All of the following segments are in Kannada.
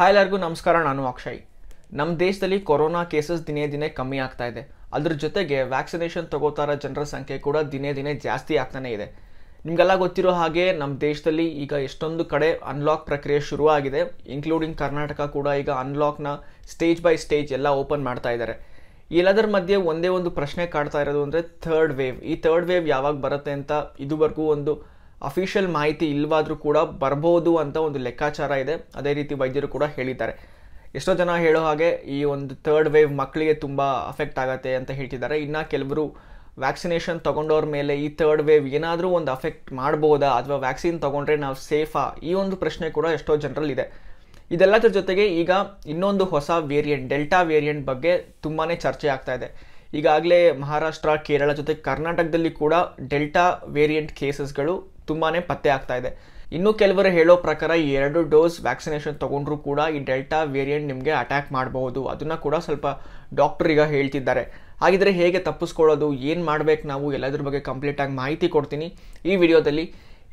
ಹಾಯ್ ಎಲ್ಲರಿಗೂ ನಮಸ್ಕಾರ ನಾನು ಅಕ್ಷಯ್ ನಮ್ಮ ದೇಶದಲ್ಲಿ ಕೊರೋನಾ ಕೇಸಸ್ ದಿನೇ ದಿನೇ ಕಮ್ಮಿ ಆಗ್ತಾ ಇದೆ ಅದ್ರ ಜೊತೆಗೆ ವ್ಯಾಕ್ಸಿನೇಷನ್ ತಗೋತಾರ ಜನರ ಸಂಖ್ಯೆ ಕೂಡ ದಿನೇ ದಿನೇ ಜಾಸ್ತಿ ಆಗ್ತಾನೆ ಇದೆ ನಿಮಗೆಲ್ಲ ಗೊತ್ತಿರೋ ಹಾಗೆ ನಮ್ಮ ದೇಶದಲ್ಲಿ ಈಗ ಎಷ್ಟೊಂದು ಕಡೆ ಅನ್ಲಾಕ್ ಪ್ರಕ್ರಿಯೆ ಶುರುವಾಗಿದೆ ಇನ್ಕ್ಲೂಡಿಂಗ್ ಕರ್ನಾಟಕ ಕೂಡ ಈಗ ಅನ್ಲಾಕ್ನ ಸ್ಟೇಜ್ ಬೈ ಸ್ಟೇಜ್ ಎಲ್ಲ ಓಪನ್ ಮಾಡ್ತಾ ಇದ್ದಾರೆ ಎಲ್ಲದರ ಮಧ್ಯೆ ಒಂದೇ ಒಂದು ಪ್ರಶ್ನೆ ಕಾಡ್ತಾ ಇರೋದು ಅಂದರೆ ಥರ್ಡ್ ವೇವ್ ಈ ಥರ್ಡ್ ವೇವ್ ಯಾವಾಗ ಬರುತ್ತೆ ಅಂತ ಇದುವರೆಗೂ ಒಂದು ಅಫಿಷಿಯಲ್ ಮಾಹಿತಿ ಇಲ್ಲವಾದರೂ ಕೂಡ ಬರ್ಬೋದು ಅಂತ ಒಂದು ಲೆಕ್ಕಾಚಾರ ಇದೆ ಅದೇ ರೀತಿ ವೈದ್ಯರು ಕೂಡ ಹೇಳಿದ್ದಾರೆ ಎಷ್ಟೋ ಜನ ಹೇಳೋ ಹಾಗೆ ಈ ಒಂದು ಥರ್ಡ್ ವೇವ್ ಮಕ್ಕಳಿಗೆ ತುಂಬ ಅಫೆಕ್ಟ್ ಆಗುತ್ತೆ ಅಂತ ಹೇಳ್ತಿದ್ದಾರೆ ಇನ್ನು ಕೆಲವರು ವ್ಯಾಕ್ಸಿನೇಷನ್ ತೊಗೊಂಡವ್ರ ಮೇಲೆ ಈ ಥರ್ಡ್ ವೇವ್ ಏನಾದರೂ ಒಂದು ಅಫೆಕ್ಟ್ ಮಾಡ್ಬೋದಾ ಅಥವಾ ವ್ಯಾಕ್ಸಿನ್ ತೊಗೊಂಡ್ರೆ ನಾವು ಸೇಫಾ ಈ ಒಂದು ಪ್ರಶ್ನೆ ಕೂಡ ಎಷ್ಟೋ ಜನರಲ್ಲಿದೆ ಇದೆಲ್ಲದರ ಜೊತೆಗೆ ಈಗ ಇನ್ನೊಂದು ಹೊಸ ವೇರಿಯಂಟ್ ಡೆಲ್ಟಾ ವೇರಿಯಂಟ್ ಬಗ್ಗೆ ತುಂಬಾ ಚರ್ಚೆ ಆಗ್ತಾ ಇದೆ ಈಗಾಗಲೇ ಮಹಾರಾಷ್ಟ್ರ ಕೇರಳ ಜೊತೆ ಕರ್ನಾಟಕದಲ್ಲಿ ಕೂಡ ಡೆಲ್ಟಾ ವೇರಿಯಂಟ್ ಕೇಸಸ್ಗಳು ತುಂಬಾ ಪತ್ತೆ ಆಗ್ತಾ ಇದೆ ಇನ್ನು ಕೆಲವರು ಹೇಳೋ ಪ್ರಕಾರ ಈ ಎರಡು ಡೋಸ್ ವ್ಯಾಕ್ಸಿನೇಷನ್ ತೊಗೊಂಡ್ರೂ ಕೂಡ ಈ ಡೆಲ್ಟಾ ವೇರಿಯಂಟ್ ನಿಮಗೆ ಅಟ್ಯಾಕ್ ಮಾಡಬಹುದು ಅದನ್ನು ಕೂಡ ಸ್ವಲ್ಪ ಡಾಕ್ಟರ್ ಈಗ ಹೇಳ್ತಿದ್ದಾರೆ ಹಾಗಿದ್ರೆ ಹೇಗೆ ತಪ್ಪಿಸ್ಕೊಳ್ಳೋದು ಏನು ಮಾಡಬೇಕು ನಾವು ಎಲ್ಲದ್ರ ಬಗ್ಗೆ ಕಂಪ್ಲೀಟಾಗಿ ಮಾಹಿತಿ ಕೊಡ್ತೀನಿ ಈ ವಿಡಿಯೋದಲ್ಲಿ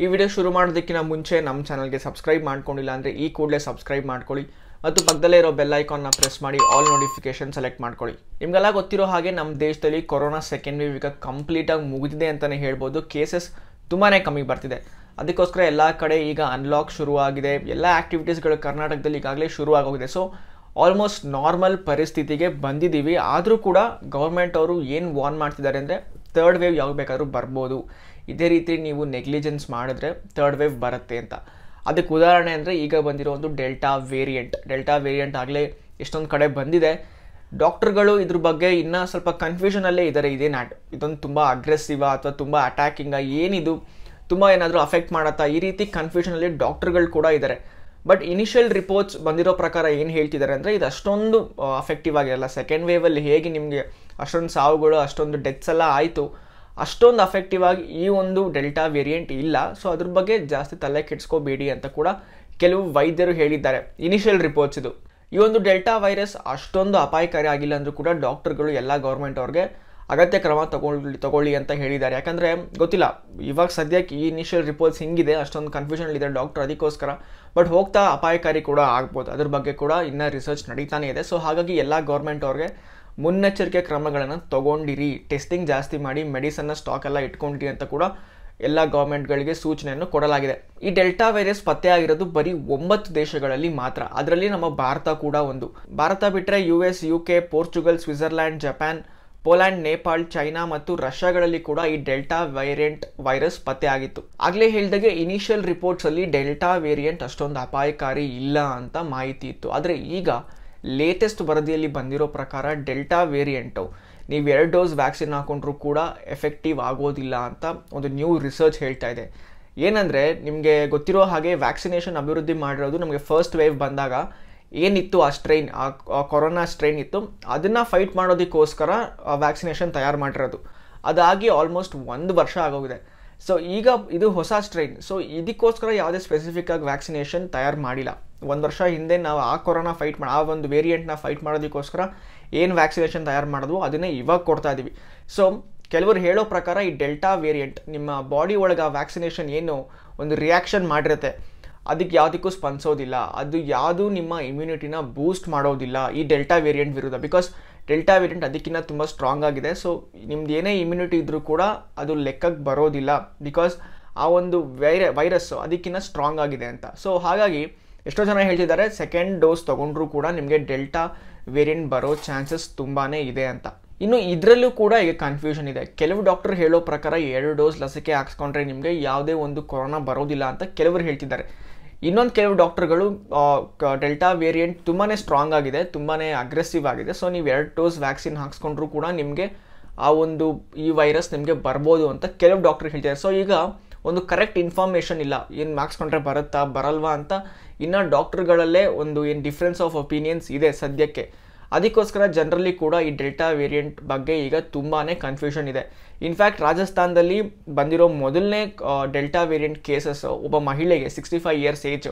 ಈ ವಿಡಿಯೋ ಶುರು ಮಾಡೋದಕ್ಕಿಂತ ಮುಂಚೆ ನಮ್ಮ ಚಾನಲ್ಗೆ ಸಬ್ಸ್ಕ್ರೈಬ್ ಮಾಡ್ಕೊಂಡಿಲ್ಲ ಅಂದರೆ ಈ ಕೂಡಲೇ ಸಬ್ಸ್ಕ್ರೈಬ್ ಮಾಡ್ಕೊಳ್ಳಿ ಮತ್ತು ಪಕ್ಕದಲ್ಲೇ ಇರೋ ಬೆಲ್ ಐಕಾನ್ನ ಪ್ರೆಸ್ ಮಾಡಿ ಆಲ್ ನೋಟಿಫಿಕೇಶನ್ ಸೆಲೆಕ್ಟ್ ಮಾಡ್ಕೊಳ್ಳಿ ನಿಮಗೆಲ್ಲ ಗೊತ್ತಿರೋ ಹಾಗೆ ನಮ್ಮ ದೇಶದಲ್ಲಿ ಕೊರೋನಾ ಸೆಕೆಂಡ್ ವೇವ್ ಈಗ ಕಂಪ್ಲೀಟಾಗಿ ಮುಗಿದಿದೆ ಅಂತಲೇ ಹೇಳ್ಬೋದು ಕೇಸಸ್ ತುಂಬಾ ಕಮ್ಮಿ ಬರ್ತಿದೆ ಅದಕ್ಕೋಸ್ಕರ ಎಲ್ಲ ಕಡೆ ಈಗ ಅನ್ಲಾಕ್ ಶುರುವಾಗಿದೆ ಎಲ್ಲ ಆ್ಯಕ್ಟಿವಿಟೀಸ್ಗಳು ಕರ್ನಾಟಕದಲ್ಲಿ ಈಗಾಗಲೇ ಶುರುವಾಗೋಗಿದೆ ಸೊ ಆಲ್ಮೋಸ್ಟ್ ನಾರ್ಮಲ್ ಪರಿಸ್ಥಿತಿಗೆ ಬಂದಿದ್ದೀವಿ ಆದರೂ ಕೂಡ ಗೌರ್ಮೆಂಟ್ ಅವರು ಏನು ವಾರ್ನ್ ಮಾಡ್ತಿದ್ದಾರೆ ಅಂದರೆ ತರ್ಡ್ ವೇವ್ ಯಾವಾಗ ಬೇಕಾದರೂ ಬರ್ಬೋದು ಇದೇ ರೀತಿ ನೀವು ನೆಗ್ಲಿಜೆನ್ಸ್ ಮಾಡಿದ್ರೆ ಥರ್ಡ್ ವೇವ್ ಬರುತ್ತೆ ಅಂತ ಅದಕ್ಕೆ ಉದಾಹರಣೆ ಅಂದರೆ ಈಗ ಬಂದಿರೋ ಒಂದು ಡೆಲ್ಟಾ ವೇರಿಯಂಟ್ ಡೆಲ್ಟಾ ವೇರಿಯಂಟ್ ಆಗಲೇ ಎಷ್ಟೊಂದು ಕಡೆ ಬಂದಿದೆ ಡಾಕ್ಟರ್ಗಳು ಇದ್ರ ಬಗ್ಗೆ ಇನ್ನೂ ಸ್ವಲ್ಪ ಕನ್ಫ್ಯೂಷನಲ್ಲೇ ಇದ್ದಾರೆ ಇದೇ ನಾಟ್ ಇದೊಂದು ತುಂಬ ಅಗ್ರೆಸಿವಾ ಅಥವಾ ತುಂಬ ಅಟ್ಯಾಕಿಂಗಾ ಏನಿದು ತುಂಬ ಏನಾದರೂ ಅಫೆಕ್ಟ್ ಮಾಡತ್ತಾ ಈ ರೀತಿ ಕನ್ಫ್ಯೂಷನಲ್ಲಿ ಡಾಕ್ಟರ್ಗಳು ಕೂಡ ಇದ್ದಾರೆ ಬಟ್ ಇನಿಷಿಯಲ್ ರಿಪೋರ್ಟ್ಸ್ ಬಂದಿರೋ ಪ್ರಕಾರ ಏನು ಹೇಳ್ತಿದ್ದಾರೆ ಅಂದರೆ ಇದು ಅಷ್ಟೊಂದು ಅಫೆಕ್ಟಿವ್ ಆಗಿರಲ್ಲ ಸೆಕೆಂಡ್ ವೇವಲ್ಲಿ ಹೇಗೆ ನಿಮಗೆ ಅಷ್ಟೊಂದು ಸಾವುಗಳು ಅಷ್ಟೊಂದು ಡೆತ್ಸ್ ಎಲ್ಲ ಆಯಿತು ಅಷ್ಟೊಂದು ಅಫೆಕ್ಟಿವ್ ಆಗಿ ಈ ಒಂದು ಡೆಲ್ಟಾ ವೇರಿಯಂಟ್ ಇಲ್ಲ ಸೊ ಅದ್ರ ಬಗ್ಗೆ ಜಾಸ್ತಿ ತಲೆ ಕೆಡಿಸ್ಕೋಬೇಡಿ ಅಂತ ಕೂಡ ಕೆಲವು ವೈದ್ಯರು ಹೇಳಿದ್ದಾರೆ ಇನಿಷಿಯಲ್ ರಿಪೋರ್ಟ್ಸ್ ಇದು ಈ ಒಂದು ಡೆಲ್ಟಾ ವೈರಸ್ ಅಷ್ಟೊಂದು ಅಪಾಯಕಾರಿ ಆಗಿಲ್ಲ ಅಂದರೂ ಕೂಡ ಡಾಕ್ಟರ್ಗಳು ಎಲ್ಲ ಗೌರ್ಮೆಂಟ್ ಅವ್ರಿಗೆ ಅಗತ್ಯ ಕ್ರಮ ತಗೊಳ್ಳಿ ತಗೊಳ್ಳಿ ಅಂತ ಹೇಳಿದ್ದಾರೆ ಯಾಕಂದರೆ ಗೊತ್ತಿಲ್ಲ ಇವಾಗ ಸದ್ಯಕ್ಕೆ ಈ ಇನಿಷಿಯಲ್ ರಿಪೋರ್ಟ್ಸ್ ಹಿಂಗಿದೆ ಅಷ್ಟೊಂದು ಕನ್ಫ್ಯೂಷನ್ ಇದೆ ಡಾಕ್ಟರ್ ಅದಕ್ಕೋಸ್ಕರ ಬಟ್ ಹೋಗ್ತಾ ಅಪಾಯಕಾರಿ ಕೂಡ ಆಗ್ಬೋದು ಅದ್ರ ಬಗ್ಗೆ ಕೂಡ ಇನ್ನೂ ರಿಸರ್ಚ್ ನಡೀತಾನೆ ಇದೆ ಸೊ ಹಾಗಾಗಿ ಎಲ್ಲ ಗೌರ್ಮೆಂಟ್ ಅವ್ರಿಗೆ ಮುನ್ನೆಚ್ಚರಿಕೆ ಕ್ರಮಗಳನ್ನು ತೊಗೊಂಡಿರಿ ಟೆಸ್ಟಿಂಗ್ ಜಾಸ್ತಿ ಮಾಡಿ ಮೆಡಿಸನ್ನ ಸ್ಟಾಕ್ ಎಲ್ಲ ಇಟ್ಕೊಂಡಿರಿ ಅಂತ ಕೂಡ ಎಲ್ಲ ಗೌರ್ಮೆಂಟ್ಗಳಿಗೆ ಸೂಚನೆಯನ್ನು ಕೊಡಲಾಗಿದೆ ಈ ಡೆಲ್ಟಾ ವೈರಸ್ ಪತ್ತೆಯಾಗಿರೋದು ಬರೀ ಒಂಬತ್ತು ದೇಶಗಳಲ್ಲಿ ಮಾತ್ರ ಅದರಲ್ಲಿ ನಮ್ಮ ಭಾರತ ಕೂಡ ಒಂದು ಭಾರತ ಬಿಟ್ಟರೆ U S U K Portugal Switzerland Japan Poland Nepal China ಮತ್ತು ರಷ್ಯಾಗಳಲ್ಲಿ ಕೂಡ ಈ ಡೆಲ್ಟಾ ವೇರಿಯಂಟ್ ವೈರಸ್ ಪತ್ತೆ ಆಗಿತ್ತು ಆಗ್ಲೇ ಹೇಳಿದಾಗೆ ಇನಿಷಿಯಲ್ ರಿಪೋರ್ಟ್ಸ್ ಅಲ್ಲಿ ಡೆಲ್ಟಾ ವೇರಿಯಂಟ್ ಅಷ್ಟೊಂದು ಅಪಾಯಕಾರಿ ಇಲ್ಲ ಅಂತ ಮಾಹಿತಿ ಇತ್ತು ಆದರೆ ಈಗ ಲೇಟೆಸ್ಟ್ ವರದಿಯಲ್ಲಿ ಬಂದಿರೋ ಪ್ರಕಾರ ಡೆಲ್ಟಾ ವೇರಿಯಂಟು ನೀವು ಎರಡು ಡೋಸ್ ವ್ಯಾಕ್ಸಿನ್ ಹಾಕೊಂಡ್ರೂ ಕೂಡ ಎಫೆಕ್ಟಿವ್ ಆಗೋದಿಲ್ಲ ಅಂತ ಒಂದು ನ್ಯೂ ರಿಸರ್ಚ್ ಹೇಳ್ತಾ ಇದೆ ಏನಂದರೆ ನಿಮಗೆ ಗೊತ್ತಿರೋ ಹಾಗೆ ವ್ಯಾಕ್ಸಿನೇಷನ್ ಅಭಿವೃದ್ಧಿ ಮಾಡಿರೋದು ನಮಗೆ ಫಸ್ಟ್ ವೇವ್ ಬಂದಾಗ ಏನಿತ್ತು ಆ ಸ್ಟ್ರೈನ್ ಆ ಕೊರೋನಾ ಸ್ಟ್ರೈನ್ ಇತ್ತು ಅದನ್ನು ಫೈಟ್ ಮಾಡೋದಕ್ಕೋಸ್ಕರ ವ್ಯಾಕ್ಸಿನೇಷನ್ ತಯಾರು ಮಾಡಿರೋದು ಅದಾಗಿ ಆಲ್ಮೋಸ್ಟ್ ಒಂದು ವರ್ಷ ಆಗೋಗಿದೆ ಸೊ ಈಗ ಇದು ಹೊಸ ಸ್ಟ್ರೈನ್ ಸೊ ಇದಕ್ಕೋಸ್ಕರ ಯಾವುದೇ ಸ್ಪೆಸಿಫಿಕ್ ಆಗಿ ವ್ಯಾಕ್ಸಿನೇಷನ್ ತಯಾರು ಮಾಡಿಲ್ಲ ಒಂದು ವರ್ಷ ಹಿಂದೆ ನಾವು ಆ ಕೊರೋನಾ ಫೈಟ್ ಮಾಡಿ ಆ ಒಂದು ವೇರಿಯಂಟ್ನ ಫೈಟ್ ಮಾಡೋದಕ್ಕೋಸ್ಕರ ಏನು ವ್ಯಾಕ್ಸಿನೇಷನ್ ತಯಾರು ಮಾಡೋದು ಅದನ್ನೇ ಇವಾಗ ಕೊಡ್ತಾ ಇದ್ದೀವಿ ಸೊ ಕೆಲವರು ಹೇಳೋ ಪ್ರಕಾರ ಈ ಡೆಲ್ಟಾ ವೇರಿಯಂಟ್ ನಿಮ್ಮ ಬಾಡಿ ಒಳಗೆ ಆ ವ್ಯಾಕ್ಸಿನೇಷನ್ ಏನು ಒಂದು ರಿಯಾಕ್ಷನ್ ಮಾಡಿರುತ್ತೆ ಅದಕ್ಕೆ ಯಾವುದಕ್ಕೂ ಸ್ಪಂದಿಸೋದಿಲ್ಲ ಅದು ಯಾವುದೂ ನಿಮ್ಮ ಇಮ್ಯುನಿಟಿನ ಬೂಸ್ಟ್ ಮಾಡೋದಿಲ್ಲ ಈ ಡೆಲ್ಟಾ ವೇರಿಯಂಟ್ ವಿರುದ್ಧ ಬಿಕಾಸ್ ಡೆಲ್ಟಾ ವೇರಿಯಂಟ್ ಅದಕ್ಕಿಂತ ತುಂಬ ಸ್ಟ್ರಾಂಗ್ ಆಗಿದೆ ಸೊ ನಿಮ್ದು ಏನೇ ಇಮ್ಯುನಿಟಿ ಇದ್ದರೂ ಕೂಡ ಅದು ಲೆಕ್ಕಕ್ಕೆ ಬರೋದಿಲ್ಲ ಬಿಕಾಸ್ ಆ ಒಂದು ವೈರ ವೈರಸ್ಸು ಅದಕ್ಕಿಂತ ಸ್ಟ್ರಾಂಗ್ ಆಗಿದೆ ಅಂತ ಸೊ ಹಾಗಾಗಿ ಎಷ್ಟೋ ಜನ ಹೇಳ್ತಿದ್ದಾರೆ ಸೆಕೆಂಡ್ ಡೋಸ್ ತೊಗೊಂಡ್ರೂ ಕೂಡ ನಿಮಗೆ ಡೆಲ್ಟಾ ವೇರಿಯಂಟ್ ಬರೋ ಚಾನ್ಸಸ್ ತುಂಬಾ ಇದೆ ಅಂತ ಇನ್ನು ಇದರಲ್ಲೂ ಕೂಡ ಈಗ ಕನ್ಫ್ಯೂಷನ್ ಇದೆ ಕೆಲವು ಡಾಕ್ಟರ್ ಹೇಳೋ ಪ್ರಕಾರ ಎರಡು ಡೋಸ್ ಲಸಿಕೆ ಹಾಕ್ಸ್ಕೊಂಡ್ರೆ ನಿಮಗೆ ಯಾವುದೇ ಒಂದು ಕೊರೋನಾ ಬರೋದಿಲ್ಲ ಅಂತ ಕೆಲವರು ಹೇಳ್ತಿದ್ದಾರೆ ಇನ್ನೊಂದು ಕೆಲವು ಡಾಕ್ಟರ್ಗಳು ಡೆಲ್ಟಾ ವೇರಿಯಂಟ್ ತುಂಬಾ ಸ್ಟ್ರಾಂಗ್ ಆಗಿದೆ ತುಂಬಾ ಅಗ್ರೆಸಿವ್ ಆಗಿದೆ ಸೊ ನೀವು ಎರಡು ಡೋಸ್ ವ್ಯಾಕ್ಸಿನ್ ಹಾಕ್ಸ್ಕೊಂಡ್ರೂ ಕೂಡ ನಿಮಗೆ ಆ ಒಂದು ಈ ವೈರಸ್ ನಿಮಗೆ ಬರ್ಬೋದು ಅಂತ ಕೆಲವು ಡಾಕ್ಟರ್ ಹೇಳ್ತಿದ್ದಾರೆ ಸೊ ಈಗ ಒಂದು ಕರೆಕ್ಟ್ ಇನ್ಫಾರ್ಮೇಷನ್ ಇಲ್ಲ ಏನು ಮಾಕ್ಸ್ಕೊಂಡ್ರೆ ಬರುತ್ತಾ ಬರಲ್ವಾ ಅಂತ ಇನ್ನು ಡಾಕ್ಟ್ರುಗಳಲ್ಲೇ ಒಂದು ಏನು ಡಿಫ್ರೆನ್ಸ್ ಆಫ್ ಒಪಿನಿಯನ್ಸ್ ಇದೆ ಸದ್ಯಕ್ಕೆ ಅದಕ್ಕೋಸ್ಕರ ಜನರಲ್ಲಿ ಕೂಡ ಈ ಡೆಲ್ಟಾ ವೇರಿಯಂಟ್ ಬಗ್ಗೆ ಈಗ ತುಂಬಾ ಕನ್ಫ್ಯೂಷನ್ ಇದೆ ಇನ್ಫ್ಯಾಕ್ಟ್ ರಾಜಸ್ಥಾನದಲ್ಲಿ ಬಂದಿರೋ ಮೊದಲನೇ ಡೆಲ್ಟಾ ವೇರಿಯಂಟ್ ಕೇಸಸ್ ಒಬ್ಬ ಮಹಿಳೆಗೆ ಸಿಕ್ಸ್ಟಿ ಫೈವ್ ಇಯರ್ಸ್ ಏಜ್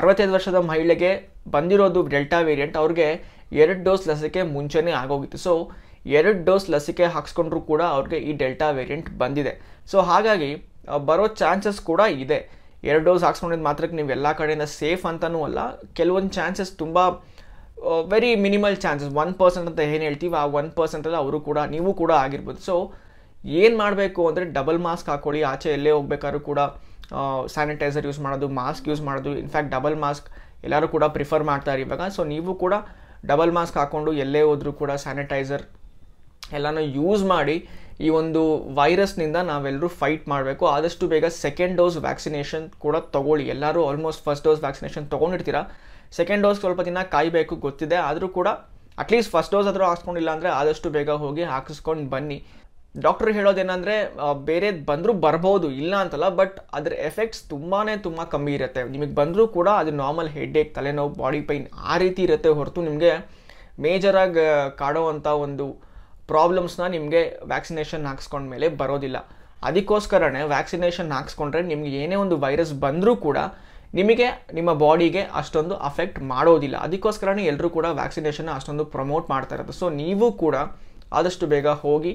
ಅರವತ್ತೈದು ವರ್ಷದ ಮಹಿಳೆಗೆ ಬಂದಿರೋದು ಡೆಲ್ಟಾ ವೇರಿಯಂಟ್ ಅವ್ರಿಗೆ ಎರಡು ಡೋಸ್ ಲಸಿಕೆ ಮುಂಚೆನೇ ಆಗೋಗಿತ್ತು ಸೊ ಎರಡು ಡೋಸ್ ಲಸಿಕೆ ಹಾಕ್ಸ್ಕೊಂಡ್ರೂ ಕೂಡ ಅವ್ರಿಗೆ ಈ ಡೆಲ್ಟಾ ವೇರಿಯಂಟ್ ಬಂದಿದೆ ಸೊ ಹಾಗಾಗಿ ಬರೋ ಚಾನ್ಸಸ್ ಕೂಡ ಇದೆ ಎರಡು ಡೋಸ್ ಹಾಕ್ಸ್ಕೊಂಡಿದ್ದು ಮಾತ್ರಕ್ಕೆ ನೀವು ಎಲ್ಲ ಕಡೆಯಿಂದ ಸೇಫ್ ಅಂತಲೂ ಅಲ್ಲ ಕೆಲವೊಂದು ಚಾನ್ಸಸ್ ತುಂಬ very minimal chances one percent ಅಂತ ಏನು ಹೇಳ್ತೀವಿ ಆ ಒನ್ ಪರ್ಸೆಂಟಲ್ಲಿ ಅವರು ಕೂಡ ನೀವು ಕೂಡ ಆಗಿರ್ಬೋದು ಸೊ ಏನು ಮಾಡಬೇಕು ಅಂದರೆ ಡಬಲ್ ಮಾಸ್ಕ್ ಹಾಕೊಳ್ಳಿ ಆಚೆ ಎಲ್ಲೇ ಹೋಗ್ಬೇಕಾದ್ರೂ ಕೂಡ ಸ್ಯಾನಿಟೈಸರ್ ಯೂಸ್ ಮಾಡೋದು ಮಾಸ್ಕ್ ಯೂಸ್ ಮಾಡೋದು ಇನ್ಫ್ಯಾಕ್ಟ್ ಡಬಲ್ ಮಾಸ್ಕ್ ಎಲ್ಲರೂ ಕೂಡ ಪ್ರಿಫರ್ ಮಾಡ್ತಾರೆ ಇವಾಗ ಸೊ ನೀವು ಕೂಡ ಡಬಲ್ ಮಾಸ್ಕ್ ಹಾಕ್ಕೊಂಡು ಎಲ್ಲೇ ಹೋದರೂ ಕೂಡ ಸ್ಯಾನಿಟೈಸರ್ ಎಲ್ಲನೂ ಯೂಸ್ ಮಾಡಿ ಈ ಒಂದು ವೈರಸ್ನಿಂದ ನಾವೆಲ್ಲರೂ ಫೈಟ್ ಮಾಡಬೇಕು ಆದಷ್ಟು ಬೇಗ ಸೆಕೆಂಡ್ ಡೋಸ್ ವ್ಯಾಕ್ಸಿನೇಷನ್ ಕೂಡ ತೊಗೊಳ್ಳಿ ಎಲ್ಲರೂ ಆಲ್ಮೋಸ್ಟ್ ಫಸ್ಟ್ ಡೋಸ್ ವ್ಯಾಕ್ಸಿನೇಷನ್ ತೊಗೊಂಡಿರ್ತೀರ ಸೆಕೆಂಡ್ ಡೋಸ್ ಸ್ವಲ್ಪ ದಿನ ಕಾಯಬೇಕು ಗೊತ್ತಿದೆ ಆದರೂ ಕೂಡ ಅಟ್ಲೀಸ್ಟ್ ಫಸ್ಟ್ ಡೋಸ್ ಆದರೂ ಹಾಕ್ಸ್ಕೊಂಡಿಲ್ಲ ಅಂದರೆ ಆದಷ್ಟು ಬೇಗ ಹೋಗಿ ಹಾಕಿಸ್ಕೊಂಡು ಬನ್ನಿ ಡಾಕ್ಟ್ರು ಹೇಳೋದೇನಂದರೆ ಬೇರೆದು ಬಂದರೂ ಬರ್ಬೋದು ಇಲ್ಲ ಅಂತಲ್ಲ ಬಟ್ ಅದರ ಎಫೆಕ್ಟ್ಸ್ ತುಂಬಾ ತುಂಬ ಕಮ್ಮಿ ಇರುತ್ತೆ ನಿಮಗೆ ಬಂದರೂ ಕೂಡ ಅದು ನಾರ್ಮಲ್ ಹೆಡ್ ಏಕ್ ತಲೆನೋವು ಬಾಡಿ ಪೈನ್ ಆ ರೀತಿ ಇರುತ್ತೆ ಹೊರತು ನಿಮಗೆ ಮೇಜರಾಗಿ ಕಾಡೋವಂಥ ಒಂದು ಪ್ರಾಬ್ಲಮ್ಸ್ನ ನಿಮಗೆ ವ್ಯಾಕ್ಸಿನೇಷನ್ ಮೇಲೆ ಬರೋದಿಲ್ಲ ಅದಕ್ಕೋಸ್ಕರನೇ ವ್ಯಾಕ್ಸಿನೇಷನ್ ಹಾಕ್ಸ್ಕೊಂಡ್ರೆ ನಿಮಗೆ ಏನೇ ಒಂದು ವೈರಸ್ ಬಂದರೂ ಕೂಡ ನಿಮಗೆ ನಿಮ್ಮ ಬಾಡಿಗೆ ಅಷ್ಟೊಂದು ಅಫೆಕ್ಟ್ ಮಾಡೋದಿಲ್ಲ ಅದಕ್ಕೋಸ್ಕರನೇ ಎಲ್ಲರೂ ಕೂಡ ವ್ಯಾಕ್ಸಿನೇಷನ್ ಅಷ್ಟೊಂದು ಪ್ರಮೋಟ್ ಮಾಡ್ತಾ ಇರೋದು ಸೊ ನೀವು ಕೂಡ ಆದಷ್ಟು ಬೇಗ ಹೋಗಿ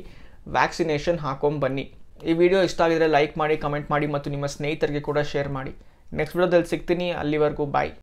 ವ್ಯಾಕ್ಸಿನೇಷನ್ ಹಾಕೊಂಬನ್ನಿ ಈ ವಿಡಿಯೋ ಇಷ್ಟ ಆಗಿದರೆ ಲೈಕ್ ಮಾಡಿ ಕಮೆಂಟ್ ಮಾಡಿ ಮತ್ತು ನಿಮ್ಮ ಸ್ನೇಹಿತರಿಗೆ ಕೂಡ ಶೇರ್ ಮಾಡಿ ನೆಕ್ಸ್ಟ್ ವಿಡಿಯೋದಲ್ಲಿ ಸಿಗ್ತೀನಿ ಅಲ್ಲಿವರೆಗೂ ಬಾಯ್